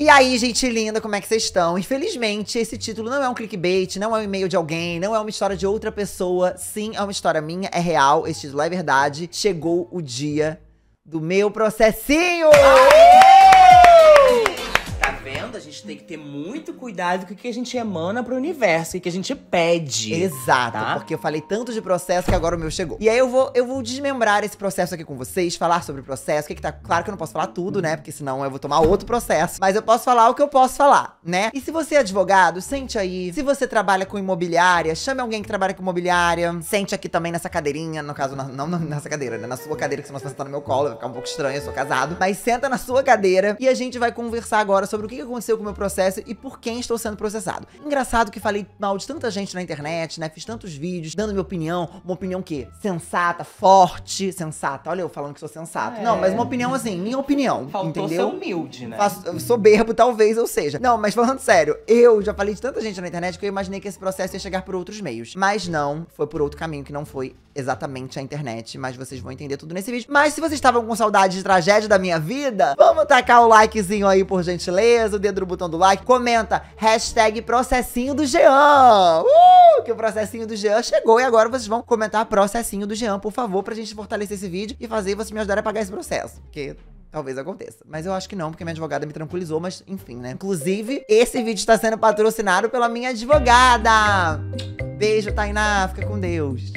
E aí, gente linda, como é que vocês estão? Infelizmente, esse título não é um clickbait, não é um e-mail de alguém, não é uma história de outra pessoa. Sim, é uma história minha, é real, esse título é verdade. Chegou o dia do meu processinho! Aê! a gente tem que ter muito cuidado com o que a gente emana pro universo e que a gente pede. Exato, tá? porque eu falei tanto de processo que agora o meu chegou. E aí eu vou, eu vou desmembrar esse processo aqui com vocês, falar sobre o processo, o que, é que tá. Claro que eu não posso falar tudo, né? Porque senão eu vou tomar outro processo. Mas eu posso falar o que eu posso falar, né? E se você é advogado, sente aí. Se você trabalha com imobiliária, chame alguém que trabalha com imobiliária. Sente aqui também nessa cadeirinha, no caso, na, não nessa cadeira, né? Na sua cadeira, que senão você tá no meu colo, vai ficar um pouco estranho, eu sou casado. Mas senta na sua cadeira e a gente vai conversar agora sobre o que, que aconteceu aconteceu com o meu processo e por quem estou sendo processado. Engraçado que falei mal de tanta gente na internet, né? Fiz tantos vídeos dando minha opinião, uma opinião que sensata, forte, sensata. Olha eu falando que sou sensato. É. Não, mas uma opinião assim, minha opinião, Faltou entendeu? ser humilde, né? Faço, soberbo talvez ou seja. Não, mas falando sério, eu já falei de tanta gente na internet que eu imaginei que esse processo ia chegar por outros meios. Mas não, foi por outro caminho que não foi exatamente a internet, mas vocês vão entender tudo nesse vídeo. Mas se vocês estavam com saudade de tragédia da minha vida, vamos tacar o likezinho aí por gentileza, o dedo no botão do like, comenta hashtag processinho do Jean. Uh, que o processinho do Jean chegou e agora vocês vão comentar processinho do Jean, por favor, pra gente fortalecer esse vídeo e fazer vocês me ajudarem a pagar esse processo. Porque Talvez aconteça. Mas eu acho que não, porque minha advogada me tranquilizou, mas enfim, né? Inclusive, esse vídeo está sendo patrocinado pela minha advogada! Beijo, Tainá. Fica com Deus.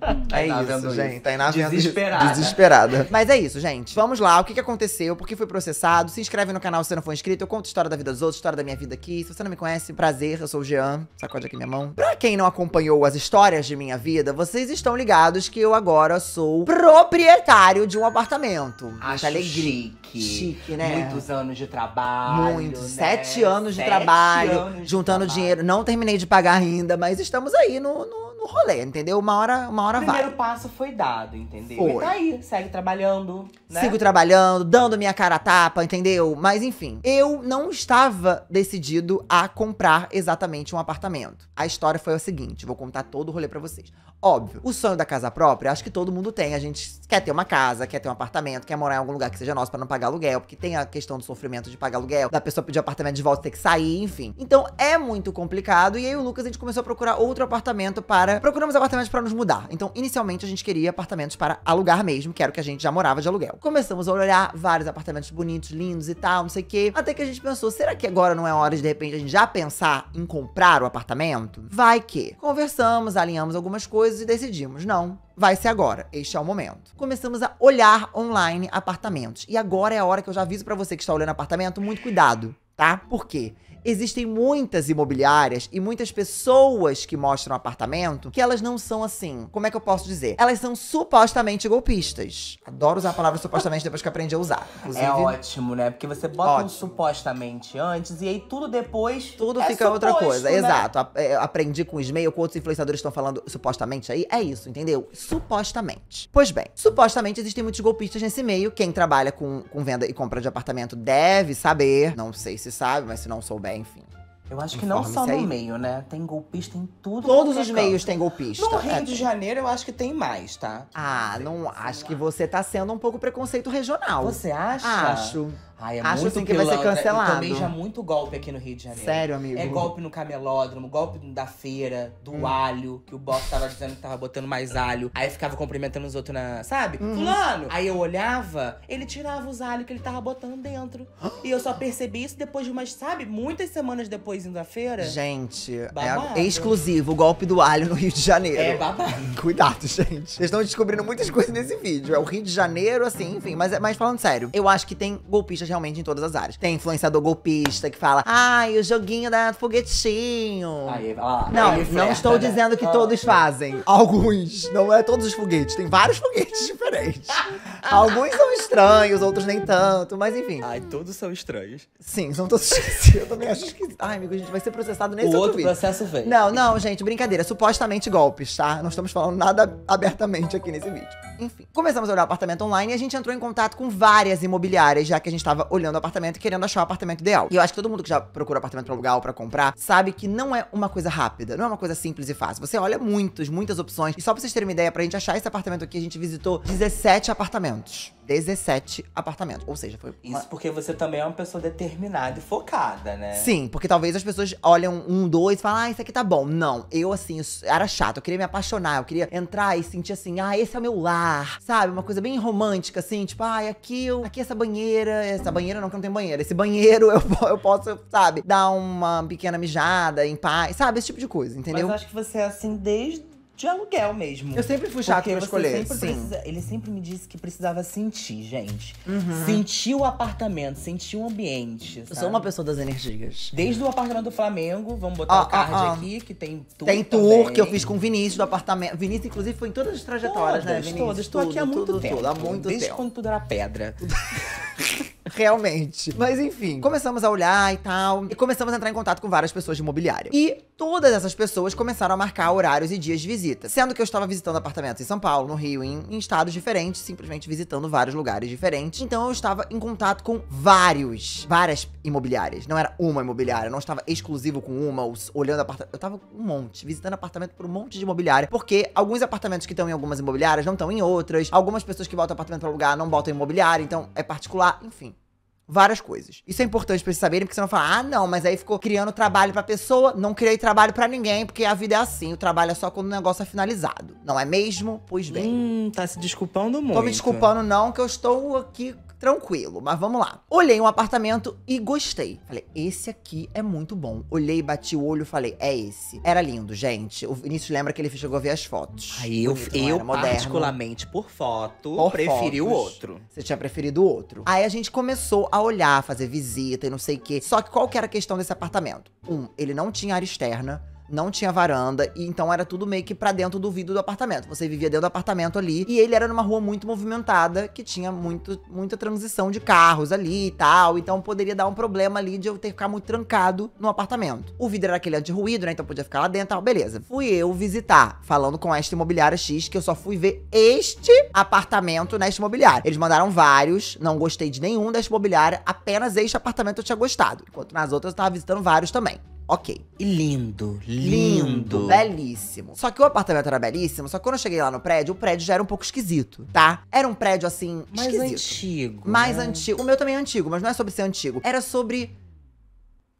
Tá é isso, gente. Tá desesperada. desesperada. Mas é isso, gente. Vamos lá. O que, que aconteceu? Por que foi processado? Se inscreve no canal se você não for inscrito. Eu conto história da vida dos outros, história da minha vida aqui. Se você não me conhece, prazer. Eu sou o Jean. Sacode aqui minha mão. Pra quem não acompanhou as histórias de minha vida, vocês estão ligados que eu agora sou proprietário de um apartamento. É Acho alegria. Chique. chique. né? Muitos anos de trabalho. Muitos. Né? Sete anos Sete de trabalho. Anos juntando de trabalho. dinheiro. Não terminei de pagar ainda, mas estamos aí no, no no rolê, entendeu? Uma hora, uma hora vai. O primeiro passo foi dado, entendeu? Foi. E tá aí, segue trabalhando, né? Sigo trabalhando, dando minha cara a tapa, entendeu? Mas enfim, eu não estava decidido a comprar exatamente um apartamento. A história foi a seguinte, vou contar todo o rolê para vocês. Óbvio, o sonho da casa própria, acho que todo mundo tem. A gente quer ter uma casa, quer ter um apartamento, quer morar em algum lugar que seja nosso para não pagar aluguel, porque tem a questão do sofrimento de pagar aluguel, da pessoa pedir apartamento de volta ter que sair, enfim. Então é muito complicado e aí o Lucas a gente começou a procurar outro apartamento para cara, procuramos apartamentos para nos mudar. Então, inicialmente, a gente queria apartamentos para alugar mesmo, que era o que a gente já morava de aluguel. Começamos a olhar vários apartamentos bonitos, lindos e tal, não sei o quê. Até que a gente pensou, será que agora não é hora de, de repente, a gente já pensar em comprar o apartamento? Vai que. Conversamos, alinhamos algumas coisas e decidimos, não, vai ser agora. Este é o momento. Começamos a olhar online apartamentos. E agora é a hora que eu já aviso para você que está olhando apartamento, muito cuidado, tá? Por quê? Existem muitas imobiliárias e muitas pessoas que mostram apartamento que elas não são assim. Como é que eu posso dizer? Elas são supostamente golpistas. Adoro usar a palavra supostamente depois que aprendi a usar. É inclusive, é ótimo, né? Porque você bota ótimo. um supostamente antes e aí tudo depois. Tudo é fica suposto, outra coisa. Né? Exato. É, aprendi com o e-mail, com outros influenciadores estão falando supostamente aí. É isso, entendeu? Supostamente. Pois bem, supostamente existem muitos golpistas nesse meio. Quem trabalha com, com venda e compra de apartamento deve saber. Não sei se sabe, mas se não souber né? Enfim. Eu acho que não só no aí. meio, né? Tem golpista em tudo. Todos é os meios têm golpista. No Rio é, de Janeiro, eu acho que tem mais, tá? Ah, não. Acho que você tá sendo um pouco preconceito regional. Você acha? Acho. Ai, é Acho assim que vai ser é, cancelado. também já muito golpe aqui no Rio de Janeiro. Sério, amigo? É golpe no camelódromo, golpe da feira, do hum. alho, que o boss tava dizendo que tava botando mais alho. Aí ficava cumprimentando os outros na. Sabe? Hum. Fulano! Aí eu olhava, ele tirava os alhos que ele tava botando dentro. e eu só percebi isso depois de umas, sabe, muitas semanas depois indo à feira. Gente, é babado. é exclusivo o golpe do alho no Rio de Janeiro. É babado. Cuidado, gente. Vocês estão descobrindo muitas coisas nesse vídeo. É o Rio de Janeiro, assim, enfim. Mas, é, mas falando sério, eu acho que tem golpistas realmente em todas as áreas. Tem influenciador golpista que fala, ai, o joguinho da foguetinho. Aí, ó, não, aí não né? estou dizendo que todos fazem. Alguns, não é todos os foguetes, tem vários foguetes diferentes. Alguns são estranhos, outros nem tanto, mas enfim. Ai, todos são estranhos. Sim, são todos esquisitos. Eu também acho esquisito. Ai, amigo, a gente vai ser processado nesse o outro, outro processo vem. Não, não, gente, brincadeira. Supostamente golpes, tá? Não estamos falando nada abertamente aqui nesse vídeo. Enfim, começamos a olhar o apartamento online e a gente entrou em contato com várias imobiliárias, já que a gente estava olhando o apartamento e querendo achar o apartamento ideal. E eu acho que todo mundo que já procura apartamento pra alugar ou pra comprar sabe que não é uma coisa rápida, não é uma coisa simples e fácil. Você olha muitos, muitas opções. E só pra vocês terem uma ideia, pra gente achar esse apartamento aqui, a gente visitou 17 apartamentos. 17 apartamentos. Ou seja, foi. Uma... Isso porque você também é uma pessoa determinada e focada, né? Sim, porque talvez as pessoas olham um, dois e falam, ah, isso aqui tá bom. Não, eu assim, era chato, eu queria me apaixonar, eu queria entrar e sentir assim, ah, esse é o meu lar, sabe? Uma coisa bem romântica, assim, tipo, ah, aqui, eu... aqui essa banheira, essa essa banheira não, que não tem banheiro. Esse banheiro eu, eu posso, sabe, dar uma pequena mijada em paz, sabe? Esse tipo de coisa, entendeu? Mas acho que você é assim desde de aluguel mesmo. Eu sempre fui chato pra escolher. Sempre precisa... ele sempre me disse que precisava sentir, gente. Uhum. Sentir o apartamento, sentir o ambiente. Sabe? Eu sou uma pessoa das energias. Desde o apartamento do Flamengo, vamos botar oh, o card oh, oh. aqui, que tem tour. Tem tour também. que eu fiz com o Vinícius do apartamento. Vinícius, inclusive, foi em todas as trajetórias, né, todas, né, Vinícius? Todas, estou aqui há muito tudo, tempo. Tudo, há muito Desde tempo. quando tudo era pedra. realmente. Mas enfim, começamos a olhar e tal. E começamos a entrar em contato com várias pessoas de imobiliária E todas essas pessoas começaram a marcar horários e dias de visita. Sendo que eu estava visitando apartamentos em São Paulo, no Rio, em, em estados diferentes, simplesmente visitando vários lugares diferentes. Então eu estava em contato com vários, várias imobiliárias. Não era uma imobiliária, eu não estava exclusivo com uma, ou olhando apartamento. Eu estava um monte, visitando apartamento por um monte de imobiliária, porque alguns apartamentos que estão em algumas imobiliárias não estão em outras. Algumas pessoas que botam apartamento para alugar não botam imobiliária, então é particular, enfim várias coisas. Isso é importante pra vocês saberem, porque senão fala, ah, não, mas aí ficou criando trabalho pra pessoa, não criei trabalho pra ninguém, porque a vida é assim, o trabalho é só quando o negócio é finalizado. Não é mesmo? Pois bem. Hum, tá se desculpando muito. Tô me desculpando não, que eu estou aqui tranquilo, mas vamos lá. Olhei um apartamento e gostei. Falei, esse aqui é muito bom. Olhei, bati o olho, falei, é esse. Era lindo, gente. O Vinícius lembra que ele chegou a ver as fotos. Aí eu, eu particularmente, por foto, por preferi fotos, o outro. Você tinha preferido o outro. Aí a gente começou a olhar, fazer visita e não sei o quê. Só que qual que era a questão desse apartamento? Um, ele não tinha área externa não tinha varanda, e então era tudo meio que pra dentro do vidro do apartamento. Você vivia dentro do apartamento ali, e ele era numa rua muito movimentada, que tinha muito, muita transição de carros ali e tal, então poderia dar um problema ali de eu ter que ficar muito trancado no apartamento. O vidro era aquele anti-ruído, né, então podia ficar lá dentro, tal, beleza. Fui eu visitar, falando com esta imobiliária X, que eu só fui ver este apartamento nesta imobiliária. Eles mandaram vários, não gostei de nenhum desta imobiliária, apenas este apartamento eu tinha gostado, enquanto nas outras eu tava visitando vários também. Ok. E lindo, lindo. Lindo, belíssimo. Só que o apartamento era belíssimo, só que quando eu cheguei lá no prédio, o prédio já era um pouco esquisito, tá? Era um prédio, assim, mais esquisito. antigo. Mais né? antigo. O meu também é antigo, mas não é sobre ser antigo. Era sobre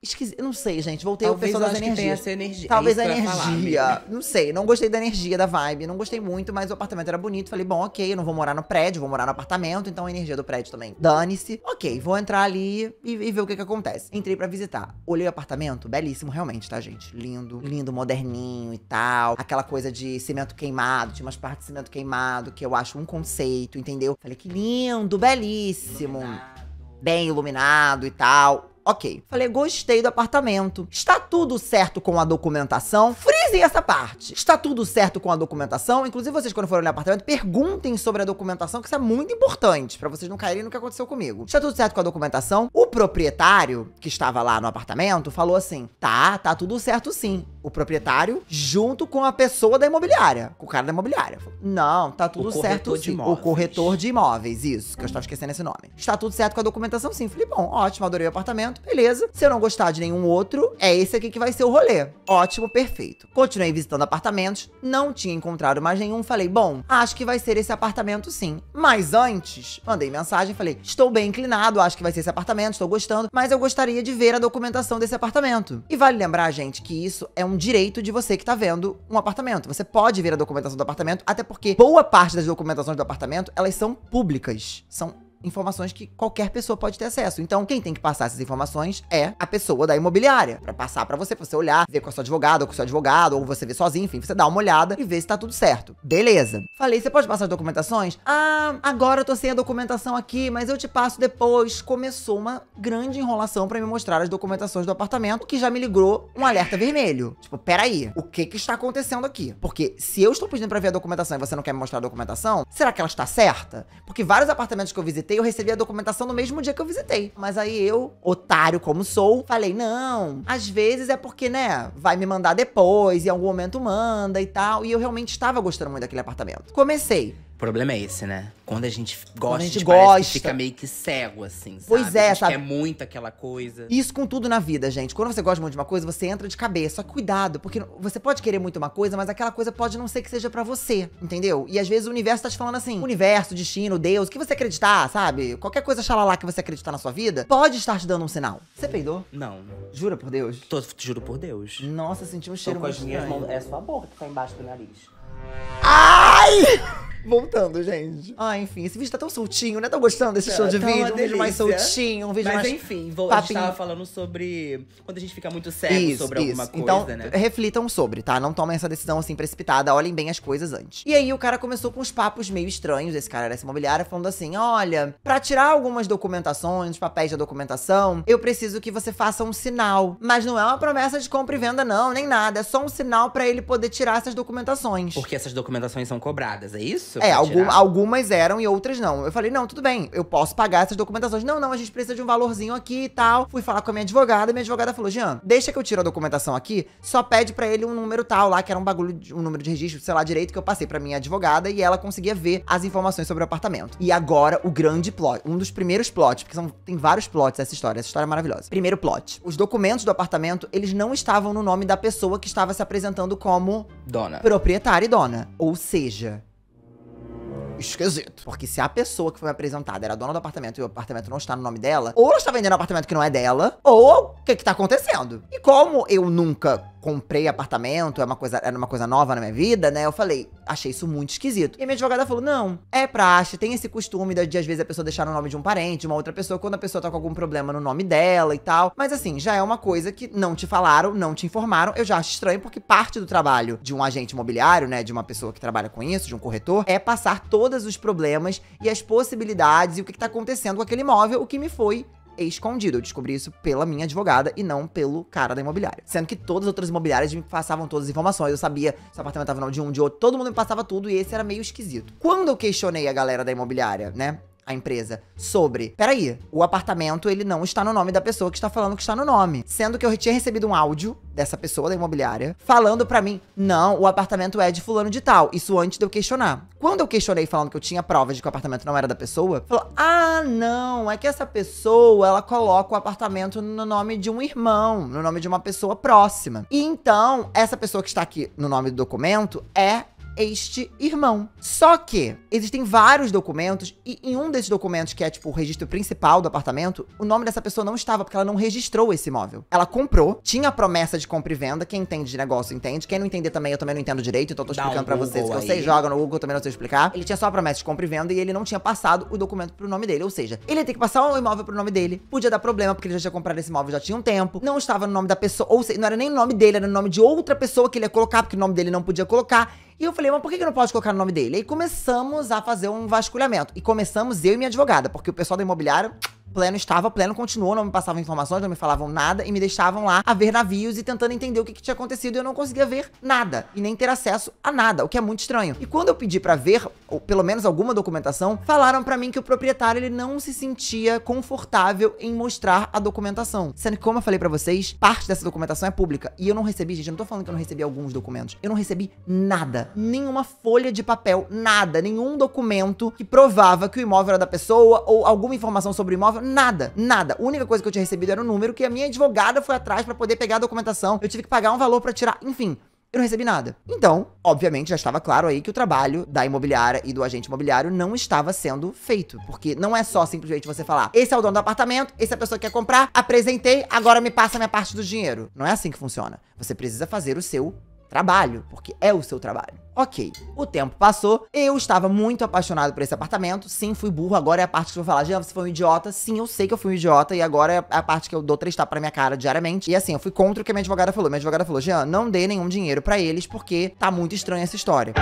Esquisito. Não sei, gente. Voltei ao pessoal das energias. Tenha essa energia. Talvez é a energia. não sei. Não gostei da energia, da vibe. Não gostei muito, mas o apartamento era bonito. Falei, bom, ok, eu não vou morar no prédio, vou morar no apartamento, então a energia do prédio também. Dane-se. Ok, vou entrar ali e, e ver o que, que acontece. Entrei para visitar. Olhei o apartamento, belíssimo, realmente, tá, gente? Lindo, lindo, moderninho e tal. Aquela coisa de cimento queimado, tinha umas partes de cimento queimado, que eu acho um conceito, entendeu? Falei, que lindo, belíssimo. Iluminado. Bem iluminado e tal Ok. Falei, gostei do apartamento. Está tudo certo com a documentação? Frisem essa parte. Está tudo certo com a documentação? Inclusive, vocês, quando forem olhar o apartamento, perguntem sobre a documentação, que isso é muito importante para vocês não caírem no que aconteceu comigo. Está tudo certo com a documentação? O proprietário, que estava lá no apartamento, falou assim: tá, tá tudo certo sim o proprietário junto com a pessoa da imobiliária, com o cara da imobiliária. Não, tá tudo o certo sim. O corretor de imóveis, isso, que eu estava esquecendo esse nome. Está tudo certo com a documentação sim. Falei, bom, ótimo, adorei o apartamento, beleza. Se eu não gostar de nenhum outro, é esse aqui que vai ser o rolê. Ótimo, perfeito. Continuei visitando apartamentos, não tinha encontrado mais nenhum. Falei, bom, acho que vai ser esse apartamento sim. Mas antes, mandei mensagem, falei, estou bem inclinado, acho que vai ser esse apartamento, estou gostando, mas eu gostaria de ver a documentação desse apartamento. E vale lembrar, gente, que isso é um um direito de você que tá vendo um apartamento. Você pode ver a documentação do apartamento, até porque boa parte das documentações do apartamento, elas são públicas, são informações que qualquer pessoa pode ter acesso. Então, quem tem que passar essas informações é a pessoa da imobiliária, para passar para você, pra você olhar, ver com a sua advogada, ou com o seu advogado, ou você ver sozinho, enfim, você dá uma olhada e vê se tá tudo certo. Beleza. Falei, você pode passar as documentações? Ah, agora eu tô sem a documentação aqui, mas eu te passo depois. Começou uma grande enrolação para me mostrar as documentações do apartamento, que já me ligou um alerta vermelho. Tipo, peraí, o que que está acontecendo aqui? Porque se eu estou pedindo pra ver a documentação e você não quer me mostrar a documentação, será que ela está certa? Porque vários apartamentos que eu visitei visitei, eu recebi a documentação no mesmo dia que eu visitei. Mas aí eu, otário como sou, falei: não, às vezes é porque, né, vai me mandar depois, em algum momento manda e tal. E eu realmente estava gostando muito daquele apartamento. Comecei problema é esse, né? Quando a gente gosta, a gente, a gente gosta. fica meio que cego, assim, sabe? Pois é, a gente sabe? quer muito aquela coisa. Isso com tudo na vida, gente. Quando você gosta muito de uma coisa, você entra de cabeça. Só cuidado, porque você pode querer muito uma coisa, mas aquela coisa pode não ser que seja para você, entendeu? E às vezes o universo tá te falando assim, universo, destino, Deus, o que você acreditar, sabe? Qualquer coisa xalala que você acreditar na sua vida, pode estar te dando um sinal. Você peidou? Não. Jura por Deus? Tô, juro por Deus. Nossa, senti um cheiro Tô com muito as minhas mãos, É sua boca que tá embaixo do nariz. Ai! Voltando, gente. Ah, enfim, esse vídeo tá tão soltinho, né? Tô gostando desse tá, show de tá vídeo? Um vídeo mais soltinho, um vídeo Mas, mais. Mas enfim, vou, a gente tava falando sobre. Quando a gente fica muito cego isso, sobre isso. alguma coisa, então, né? Reflitam sobre, tá? Não tomem essa decisão assim precipitada, olhem bem as coisas antes. E aí o cara começou com uns papos meio estranhos, esse cara dessa imobiliária, falando assim: olha, pra tirar algumas documentações, papéis da documentação, eu preciso que você faça um sinal. Mas não é uma promessa de compra e venda, não, nem nada. É só um sinal para ele poder tirar essas documentações. Porque essas documentações são cobradas, é isso? isso. É, algum, algumas eram e outras não. Eu falei, não, tudo bem, eu posso pagar essas documentações. Não, não, a gente precisa de um valorzinho aqui e tal. Fui falar com a minha advogada, minha advogada falou: Jean, deixa que eu tiro a documentação aqui, só pede para ele um número tal lá, que era um bagulho, de, um número de registro, sei lá direito, que eu passei pra minha advogada e ela conseguia ver as informações sobre o apartamento. E agora, o grande plot, um dos primeiros plots, porque são, tem vários plots essa história, essa história é maravilhosa. Primeiro plot: os documentos do apartamento, eles não estavam no nome da pessoa que estava se apresentando como dona. Proprietária e dona. Ou seja, esquisito. Porque se a pessoa que foi apresentada era dona do apartamento e o apartamento não está no nome dela, ou ela está vendendo um apartamento que não é dela, ou o que que tá acontecendo? E como eu nunca comprei apartamento, é uma coisa, era uma coisa nova na minha vida, né? Eu falei, achei isso muito esquisito. E minha advogada falou: não, é praxe, tem esse costume de, de às vezes a pessoa deixar o nome de um parente, uma outra pessoa, quando a pessoa tá com algum problema no nome dela e tal. Mas assim, já é uma coisa que não te falaram, não te informaram. Eu já acho estranho, porque parte do trabalho de um agente imobiliário, né? De uma pessoa que trabalha com isso, de um corretor, é passar todos os problemas e as possibilidades e o que, que tá acontecendo com aquele imóvel, o que me foi escondido. Eu descobri isso pela minha advogada e não pelo cara da imobiliária. Sendo que todas as outras imobiliárias me passavam todas as informações. Eu sabia se o apartamento estava no de um, de outro. Todo mundo me passava tudo e esse era meio esquisito. Quando eu questionei a galera da imobiliária, né? a empresa, sobre, peraí, o apartamento ele não está no nome da pessoa que está falando que está no nome. Sendo que eu tinha recebido um áudio dessa pessoa da imobiliária falando para mim, não, o apartamento é de fulano de tal. Isso antes de eu questionar. Quando eu questionei falando que eu tinha provas de que o apartamento não era da pessoa, falou, ah, não, é que essa pessoa, ela coloca o apartamento no nome de um irmão, no nome de uma pessoa próxima. E então, essa pessoa que está aqui no nome do documento é este irmão. Só que existem vários documentos, e em um desses documentos, que é tipo o registro principal do apartamento, o nome dessa pessoa não estava, porque ela não registrou esse imóvel. Ela comprou, tinha a promessa de compra e venda, quem entende de negócio entende, quem não entender também, eu também não entendo direito, então tô explicando um para vocês que eu sei, joga no Google, também não sei explicar. Ele tinha só a promessa de compra e venda e ele não tinha passado o documento pro nome dele, ou seja, ele ia ter que passar o imóvel pro nome dele, podia dar problema, porque ele já tinha comprado esse imóvel já tinha um tempo, não estava no nome da pessoa, ou seja, não era nem o nome dele, era o nome de outra pessoa que ele ia colocar, porque o nome dele não podia colocar. E eu falei, mas por que eu não posso colocar o no nome dele? E começamos a fazer um vasculhamento. E começamos eu e minha advogada, porque o pessoal da imobiliária Pleno estava, Pleno continuou, não me passavam informações, não me falavam nada e me deixavam lá a ver navios e tentando entender o que, que tinha acontecido e eu não conseguia ver nada e nem ter acesso a nada, o que é muito estranho. E quando eu pedi para ver, ou pelo menos alguma documentação, falaram para mim que o proprietário ele não se sentia confortável em mostrar a documentação. Sendo que, como eu falei para vocês, parte dessa documentação é pública e eu não recebi, gente, eu não tô falando que eu não recebi alguns documentos, eu não recebi nada, nenhuma folha de papel, nada, nenhum documento que provava que o imóvel era da pessoa ou alguma informação sobre o imóvel prova, nada, nada. A única coisa que eu tinha recebido era um número que a minha advogada foi atrás para poder pegar a documentação. Eu tive que pagar um valor para tirar, enfim. Eu não recebi nada. Então, obviamente, já estava claro aí que o trabalho da imobiliária e do agente imobiliário não estava sendo feito. Porque não é só simplesmente você falar, esse é o dono do apartamento, essa é a pessoa que quer comprar, apresentei, agora me passa minha parte do dinheiro. Não é assim que funciona. Você precisa fazer o seu trabalho, porque é o seu trabalho. Ok. O tempo passou, eu estava muito apaixonado por esse apartamento. Sim, fui burro. Agora é a parte que eu vou falar, Jean, você foi um idiota. Sim, eu sei que eu fui um idiota. E agora é a parte que eu dou três tapas pra minha cara diariamente. E assim, eu fui contra o que a minha advogada falou. Minha advogada falou: Jean, não dê nenhum dinheiro para eles, porque tá muito estranha essa história.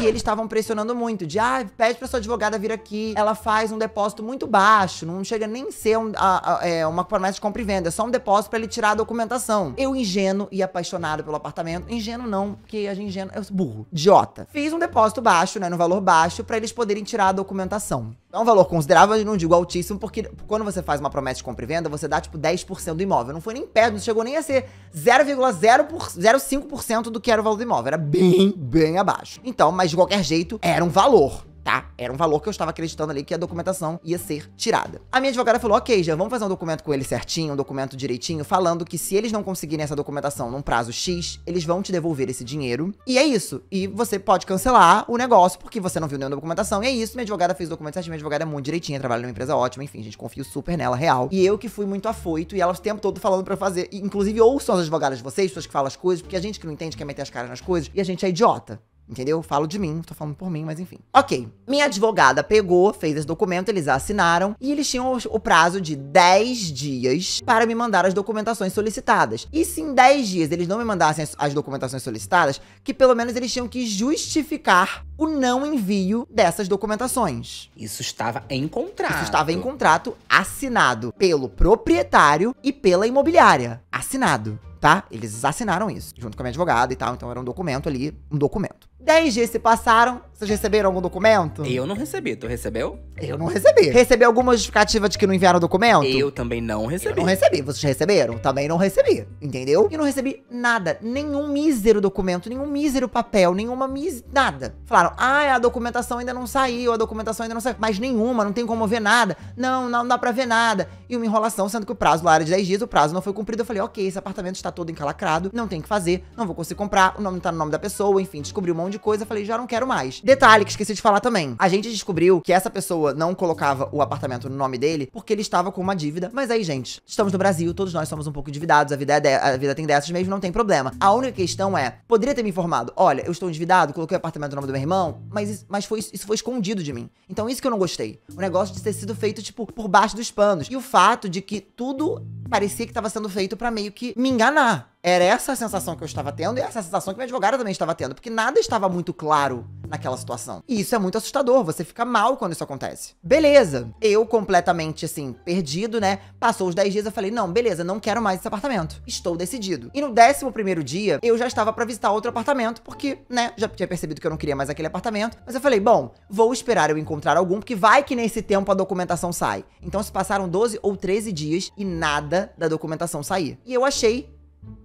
E eles estavam pressionando muito, de ah, pede pra sua advogada vir aqui, ela faz um depósito muito baixo, não chega nem ser um, a, a, é, uma promessa de compra e venda, é só um depósito para ele tirar a documentação. Eu ingênuo e apaixonado pelo apartamento, ingênuo não, porque a gente ingênuo eu sou burro. Idiota. Fiz um depósito baixo, né? No valor baixo, para eles poderem tirar a documentação. É um valor considerável, eu não digo altíssimo, porque quando você faz uma promessa de compra e venda, você dá tipo 10% do imóvel. Não foi nem perto, não chegou nem a ser 0,05% do que era o valor do imóvel. Era bem, bem abaixo. Então, mas de qualquer jeito, era um valor tá? Era um valor que eu estava acreditando ali que a documentação ia ser tirada. A minha advogada falou, ok, já vamos fazer um documento com ele certinho, um documento direitinho, falando que se eles não conseguirem essa documentação num prazo X, eles vão te devolver esse dinheiro. E é isso. E você pode cancelar o negócio porque você não viu nenhuma documentação. E é isso. Minha advogada fez o documento certinho, minha advogada é muito direitinha, trabalha numa empresa ótima, enfim, a gente confia super nela, real. E eu que fui muito afoito e ela o tempo todo falando para fazer. inclusive, ouçam as advogadas de vocês, pessoas que falam as coisas, porque a gente que não entende quer meter as caras nas coisas e a gente é idiota. Entendeu? Falo de mim, tô falando por mim, mas enfim. Ok. Minha advogada pegou, fez esse documento, eles assinaram e eles tinham o prazo de 10 dias para me mandar as documentações solicitadas. E se em 10 dias eles não me mandassem as documentações solicitadas, que pelo menos eles tinham que justificar o não envio dessas documentações. Isso estava em contrato. Isso estava em contrato assinado pelo proprietário e pela imobiliária. Assinado, tá? Eles assinaram isso junto com a minha advogada e tal, então era um documento ali, um documento. Dez dias se passaram. Vocês receberam algum documento? Eu não recebi. Tu recebeu? Eu não recebi. Recebeu alguma justificativa de que não enviaram documento? Eu também não recebi. Eu não recebi. Vocês receberam? Também não recebi. Entendeu? E não recebi nada. Nenhum mísero documento, nenhum mísero papel, nenhuma mis... Nada. Falaram, ah, a documentação ainda não saiu, a documentação ainda não saiu. Mas nenhuma, não tem como ver nada. Não, não, dá pra ver nada. E uma enrolação, sendo que o prazo lá era de 10 dias, o prazo não foi cumprido. Eu falei, ok, esse apartamento está todo encalacrado, não tem o que fazer, não vou conseguir comprar, o nome não tá no nome da pessoa, enfim, descobri um monte de coisa, falei, já não quero mais. Detalhe que esqueci de falar também. A gente descobriu que essa pessoa não colocava o apartamento no nome dele porque ele estava com uma dívida. Mas aí, gente, estamos no Brasil, todos nós somos um pouco endividados, a vida, é de... a vida tem dessas mesmo, não tem problema. A única questão é, poderia ter me informado, olha, eu estou endividado, coloquei o apartamento no nome do meu irmão, mas, mas foi, isso foi escondido de mim. Então isso que eu não gostei. O negócio de ter sido feito, tipo, por baixo dos panos. E o fato de que tudo parecia que estava sendo feito para meio que me enganar. Era essa a sensação que eu estava tendo e essa sensação que minha advogada também estava tendo, porque nada estava muito claro naquela situação. E isso é muito assustador, você fica mal quando isso acontece. Beleza, eu completamente assim, perdido, né? Passou os 10 dias, eu falei: não, beleza, não quero mais esse apartamento. Estou decidido. E no 11 dia, eu já estava para visitar outro apartamento, porque, né, já tinha percebido que eu não queria mais aquele apartamento. Mas eu falei: bom, vou esperar eu encontrar algum, porque vai que nesse tempo a documentação sai. Então se passaram 12 ou 13 dias e nada da documentação sair. E eu achei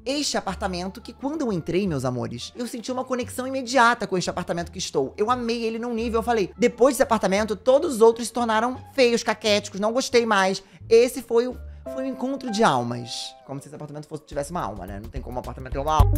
este apartamento que quando eu entrei, meus amores, eu senti uma conexão imediata com este apartamento que estou. Eu amei ele num nível, eu falei, depois desse apartamento, todos os outros se tornaram feios, caquéticos, não gostei mais. Esse foi o foi um encontro de almas. Como se esse apartamento fosse, tivesse uma alma, né? Não tem como um apartamento ter uma alma.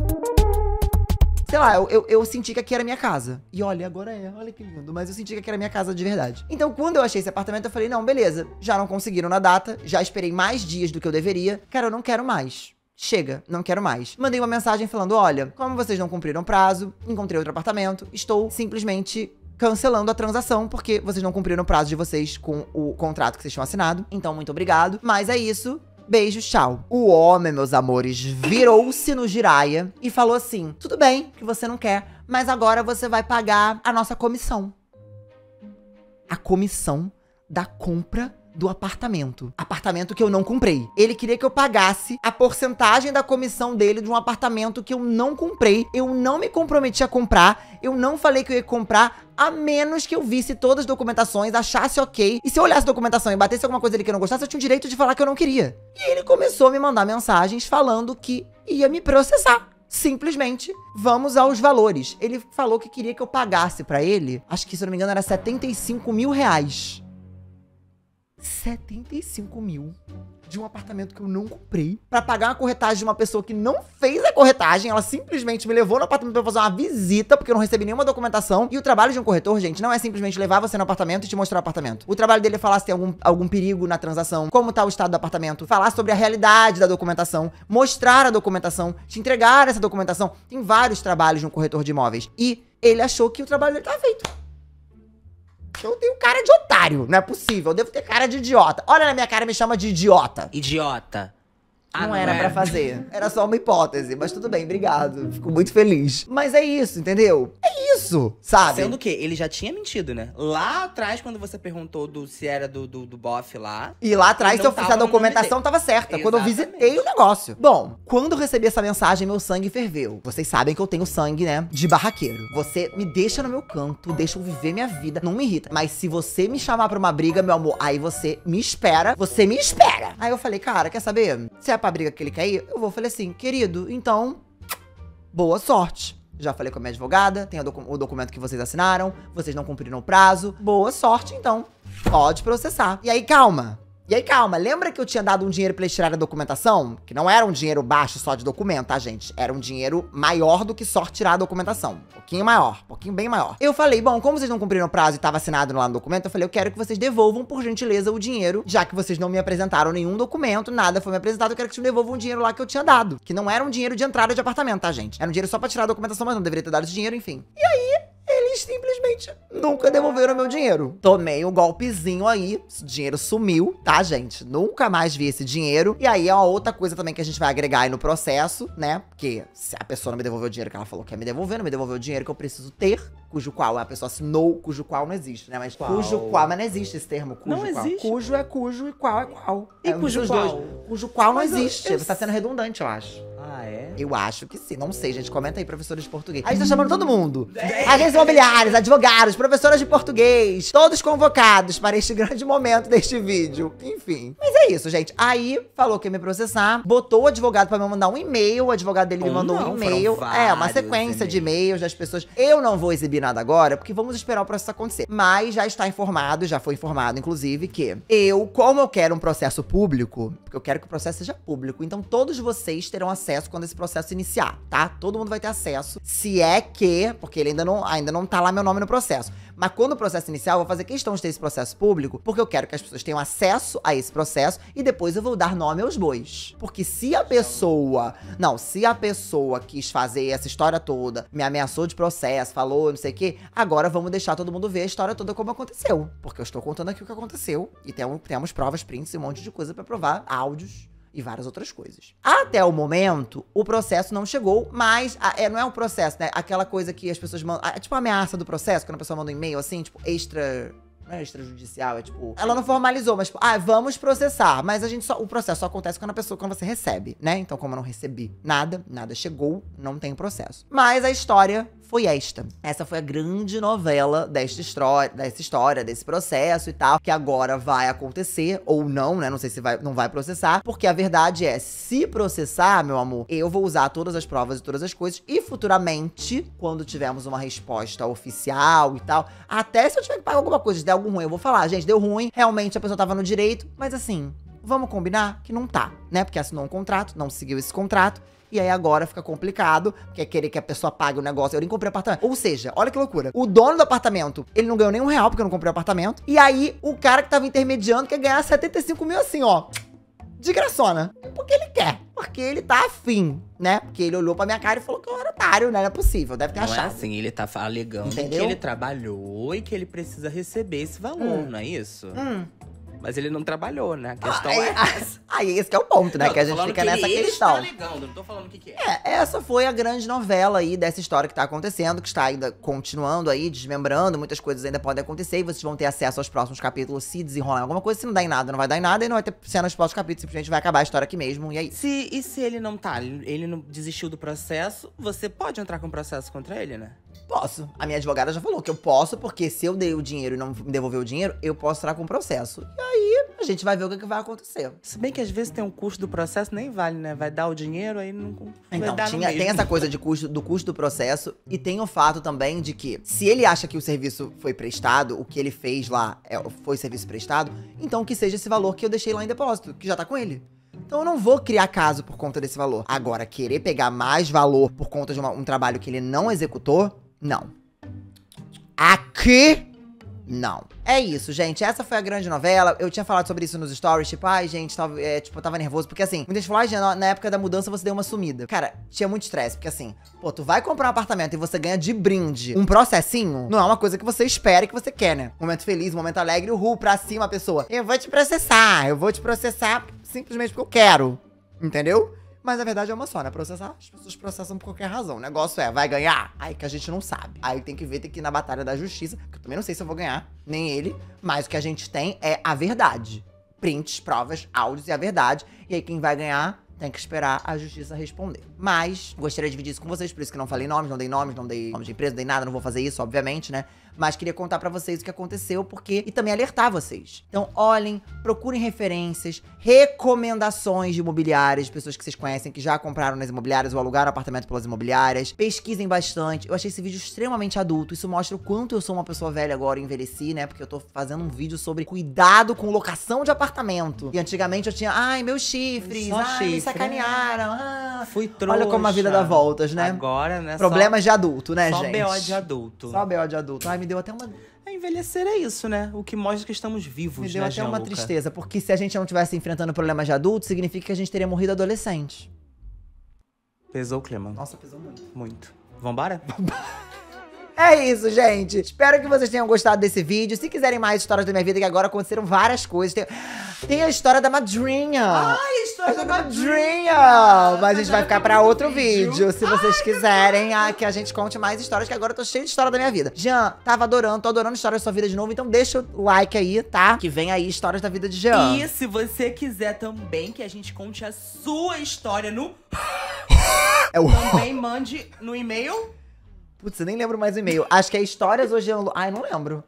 Sei lá, eu, eu, eu, senti que aqui era minha casa. E olha, agora é, olha que lindo. Mas eu senti que aqui era minha casa de verdade. Então, quando eu achei esse apartamento, eu falei, não, beleza. Já não conseguiram na data, já esperei mais dias do que eu deveria. Cara, eu não quero mais chega, não quero mais. Mandei uma mensagem falando: olha, como vocês não cumpriram o prazo, encontrei outro apartamento, estou simplesmente cancelando a transação, porque vocês não cumpriram o prazo de vocês com o contrato que vocês tinham assinado. Então, muito obrigado. Mas é isso. Beijo, tchau. O homem, meus amores, virou-se no giraia e falou assim: tudo bem que você não quer, mas agora você vai pagar a nossa comissão. A comissão da compra do apartamento. Apartamento que eu não comprei. Ele queria que eu pagasse a porcentagem da comissão dele de um apartamento que eu não comprei. Eu não me comprometi a comprar. Eu não falei que eu ia comprar a menos que eu visse todas as documentações, achasse ok. E se eu olhasse a documentação e batesse alguma coisa dele que eu não gostasse, eu tinha o direito de falar que eu não queria. E ele começou a me mandar mensagens falando que ia me processar. Simplesmente, vamos aos valores. Ele falou que queria que eu pagasse para ele, acho que se não me engano era 75 mil reais. 75 mil de um apartamento que eu não comprei para pagar uma corretagem de uma pessoa que não fez a corretagem. Ela simplesmente me levou no apartamento pra fazer uma visita, porque eu não recebi nenhuma documentação. E o trabalho de um corretor, gente, não é simplesmente levar você no apartamento e te mostrar o apartamento. O trabalho dele é falar se tem algum, algum perigo na transação, como tá o estado do apartamento, falar sobre a realidade da documentação, mostrar a documentação, te entregar essa documentação. Tem vários trabalhos de um corretor de imóveis. E ele achou que o trabalho dele tá feito. Eu tenho cara de otário. Não é possível. Eu devo ter cara de idiota. Olha na minha cara e me chama de idiota. Idiota. Ah, não, era, era é. para fazer. Era só uma hipótese, mas tudo bem, obrigado. Fico muito feliz. Mas é isso, entendeu? É isso isso, sabe? Sendo que ele já tinha mentido, né? Lá atrás, quando você perguntou do, se era do, do, do bofe lá. E lá atrás, se eu fiz a documentação, tava certa. Exatamente. Quando eu visitei o negócio. Bom, quando eu recebi essa mensagem, meu sangue ferveu. Vocês sabem que eu tenho sangue, né? De barraqueiro. Você me deixa no meu canto, deixa eu viver minha vida. Não me irrita. Mas se você me chamar pra uma briga, meu amor, aí você me espera. Você me espera. Aí eu falei, cara, quer saber? Se é pra briga que ele quer ir, eu vou. Falei assim, querido, então. Boa sorte já falei com a minha advogada, tem docu o documento que vocês assinaram, vocês não cumpriram o prazo. Boa sorte, então. Pode processar. E aí, calma. E aí, calma, lembra que eu tinha dado um dinheiro pra eles tirarem a documentação? Que não era um dinheiro baixo só de documento, tá, gente? Era um dinheiro maior do que só tirar a documentação. Um pouquinho maior, um pouquinho bem maior. Eu falei, bom, como vocês não cumpriram o prazo e tava assinado lá no documento, eu falei, eu quero que vocês devolvam, por gentileza, o dinheiro, já que vocês não me apresentaram nenhum documento, nada foi me apresentado, eu quero que vocês devolvam o dinheiro lá que eu tinha dado. Que não era um dinheiro de entrada de apartamento, tá, gente? Era um dinheiro só pra tirar a documentação, mas não deveria ter dado esse dinheiro, enfim. E aí, eles simplesmente nunca devolveram meu dinheiro. Tomei um golpezinho aí, esse dinheiro sumiu, tá, gente? Nunca mais vi esse dinheiro. E aí é uma outra coisa também que a gente vai agregar aí no processo, né? Porque se a pessoa não me devolveu o dinheiro que ela falou que ia me devolver, não me devolveu o dinheiro que eu preciso ter, cujo qual é a pessoa assinou, cujo qual não existe, né? Mas qual? cujo qual, mas não existe esse termo, cujo não qual. Existe. Cujo é cujo e qual é qual. E é cujo qual? Dois. Cujo qual mas não existe. Eu... Você tá sendo redundante, eu acho. Ah, é? Eu acho que sim. Não sei, gente. Comenta aí, professores de português. A gente tá chamando todo mundo. agentes imobiliários, advogados, professoras de português. Todos convocados para este grande momento deste vídeo. Enfim. Mas é é isso, gente. Aí falou que ia me processar, botou o advogado pra me mandar um e-mail, o advogado dele me oh, mandou não, um e-mail. É, uma sequência de e-mails das pessoas. Eu não vou exibir nada agora, porque vamos esperar o processo acontecer. Mas já está informado, já foi informado, inclusive, que eu, como eu quero um processo público, porque eu quero que o processo seja público, então todos vocês terão acesso quando esse processo iniciar, tá? Todo mundo vai ter acesso. Se é que, porque ele ainda não, ainda não tá lá meu nome no processo. Mas quando o processo iniciar, eu vou fazer questão de ter esse processo público, porque eu quero que as pessoas tenham acesso a esse processo processo e depois eu vou dar nome aos bois. Porque se a pessoa. Não, se a pessoa quis fazer essa história toda, me ameaçou de processo, falou não sei o quê, agora vamos deixar todo mundo ver a história toda como aconteceu. Porque eu estou contando aqui o que aconteceu e tem, temos provas, prints e um monte de coisa para provar, áudios e várias outras coisas. Até o momento, o processo não chegou, mas a, é, não é um processo, né? Aquela coisa que as pessoas mandam. A, é tipo, a ameaça do processo, quando a pessoa manda um e-mail assim, tipo, extra é extrajudicial, é tipo. Ela não formalizou, mas tipo, ah, vamos processar. Mas a gente só. O processo só acontece quando a pessoa, quando você recebe, né? Então, como eu não recebi nada, nada chegou, não tem processo. Mas a história foi esta. Essa foi a grande novela desta história, dessa história, desse processo e tal, que agora vai acontecer ou não, né? Não sei se vai, não vai processar, porque a verdade é, se processar, meu amor, eu vou usar todas as provas e todas as coisas e futuramente, quando tivermos uma resposta oficial e tal, até se eu tiver que pagar alguma coisa, se der algum ruim, eu vou falar, gente, deu ruim, realmente a pessoa tava no direito, mas assim, vamos combinar que não tá, né? Porque assinou um contrato, não seguiu esse contrato. E aí agora fica complicado, porque é querer que a pessoa pague o negócio. Eu nem comprei apartamento. Ou seja, olha que loucura. O dono do apartamento, ele não ganhou nenhum real porque eu não comprei o apartamento. E aí o cara que tava intermediando quer ganhar 75 mil assim, ó. De graçona. Porque ele quer. Porque ele tá afim, né? Porque ele olhou pra minha cara e falou que eu era otário, né? Não é possível, deve ter não é achado. É assim, ele tá alegando Entendeu? que ele trabalhou e que ele precisa receber esse valor, hum. não é isso? Hum. Mas ele não trabalhou, né? A questão ah, é, essa. Aí esse é o ponto, né? Não, que a gente fica que nessa ele tá questão. Está ligando, não tô falando o que, que é. é. Essa foi a grande novela aí dessa história que tá acontecendo, que está ainda continuando aí, desmembrando, muitas coisas ainda podem acontecer e vocês vão ter acesso aos próximos capítulos se desenrolar alguma coisa. Se não dá em nada, não vai dar em nada e não vai ter cena nos próximos capítulos, simplesmente vai acabar a história aqui mesmo. E aí? É se, e se ele não tá, ele não desistiu do processo, você pode entrar com processo contra ele, né? Posso. A minha advogada já falou que eu posso, porque se eu dei o dinheiro e não me devolveu o dinheiro, eu posso entrar com processo. E a gente vai ver o que, é que vai acontecer. Se bem que às vezes tem um custo do processo, nem vale, né? Vai dar o dinheiro, aí não. Então, tinha, tem essa coisa de custo, do custo do processo e tem o fato também de que se ele acha que o serviço foi prestado, o que ele fez lá é, foi serviço prestado, então que seja esse valor que eu deixei lá em depósito, que já tá com ele. Então eu não vou criar caso por conta desse valor. Agora, querer pegar mais valor por conta de uma, um trabalho que ele não executou, não. Aqui não. É isso, gente. Essa foi a grande novela. Eu tinha falado sobre isso nos stories, tipo, ai, gente, tava, é, tipo, eu tava nervoso. Porque assim, muita gente falou, ai, na época da mudança você deu uma sumida. Cara, tinha muito estresse, porque assim, pô, tu vai comprar um apartamento e você ganha de brinde um processinho, não é uma coisa que você espera e que você quer, né? Momento feliz, momento alegre, uhul, pra cima a pessoa. Eu vou te processar, eu vou te processar simplesmente porque eu quero. Entendeu? Mas a verdade é uma só, né? Processar, as pessoas processam por qualquer razão. O negócio é, vai ganhar? Aí que a gente não sabe. Aí tem que ver, tem que ir na batalha da justiça, que eu também não sei se eu vou ganhar, nem ele. Mas o que a gente tem é a verdade. Prints, provas, áudios e a verdade. E aí quem vai ganhar tem que esperar a justiça responder. Mas gostaria de dividir isso com vocês, por isso que não falei nomes, não dei nomes, não dei nome de empresa, não dei nada, não vou fazer isso, obviamente, né? mas queria contar para vocês o que aconteceu porque e também alertar vocês. Então, olhem, procurem referências, recomendações de imobiliárias, de pessoas que vocês conhecem que já compraram nas imobiliárias ou alugaram apartamento pelas imobiliárias. Pesquisem bastante. Eu achei esse vídeo extremamente adulto. Isso mostra o quanto eu sou uma pessoa velha agora, envelheci, né? Porque eu tô fazendo um vídeo sobre cuidado com locação de apartamento. E antigamente eu tinha, ai, meus chifres, Só ai, chifre. me né? sacanearam. Ah fui trouxa. Olha como a vida dá voltas, né? Agora, né? Problemas só, de adulto, né, só gente? Só BO de adulto. Só BO de adulto. Ai, me deu até uma. É, envelhecer é isso, né? O que mostra que estamos vivos, Me né, deu né, até Jean uma Luca? tristeza, porque se a gente não tivesse enfrentando problemas de adulto, significa que a gente teria morrido adolescente. Pesou o clima. Nossa, pesou muito. Muito. Vambora? Vambora. É isso, gente. Espero que vocês tenham gostado desse vídeo. Se quiserem mais histórias da minha vida, que agora aconteceram várias coisas. Tem, tem a história da madrinha. Ai, a história da, da madrinha. madrinha. Mas a gente vai ficar pra outro vídeo, vídeo se vocês Ai, quiserem que, ah, que a gente conte mais histórias, que agora eu tô cheio de história da minha vida. Jean, tava adorando, tô adorando histórias da sua vida de novo, então deixa o like aí, tá? Que vem aí histórias da vida de Jean. E se você quiser também que a gente conte a sua história no... É o... Também mande no e-mail Putz, eu nem lembro mais o e-mail. Acho que é histórias hoje. Eu... Ai, não lembro.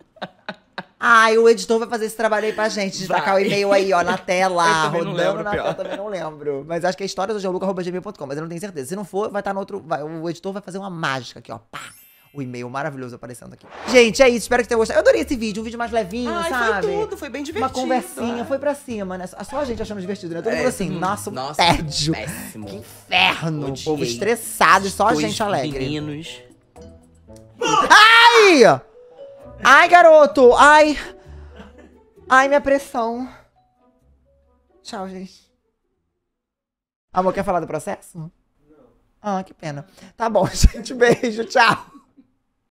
Ai, o editor vai fazer esse trabalho aí pra gente. tacar o e-mail aí, ó, na tela. rodando não lembro, na pior. tela, também não lembro. Mas acho que é histórias hoje gmail.com, mas eu não tenho certeza. Se não for, vai estar tá no outro. Vai, o editor vai fazer uma mágica aqui, ó. Pá! o e-mail maravilhoso aparecendo aqui. Gente, é isso. Espero que tenham gostado. Eu adorei esse vídeo, um vídeo mais levinho, Ai, sabe? Foi tudo, foi bem divertido. Uma conversinha, é. foi pra cima, né? Só a gente achando divertido, né? Todo é, mundo assim, nossa, nossa, tédio. Péssimo. Que inferno. Odiei. Povo estressado e só a gente alegre. Meninos. Ai! Ai, garoto! Ai! Ai, minha pressão. Tchau, gente. Amor, quer falar do processo? Não. Ah, que pena. Tá bom, gente. Beijo, tchau.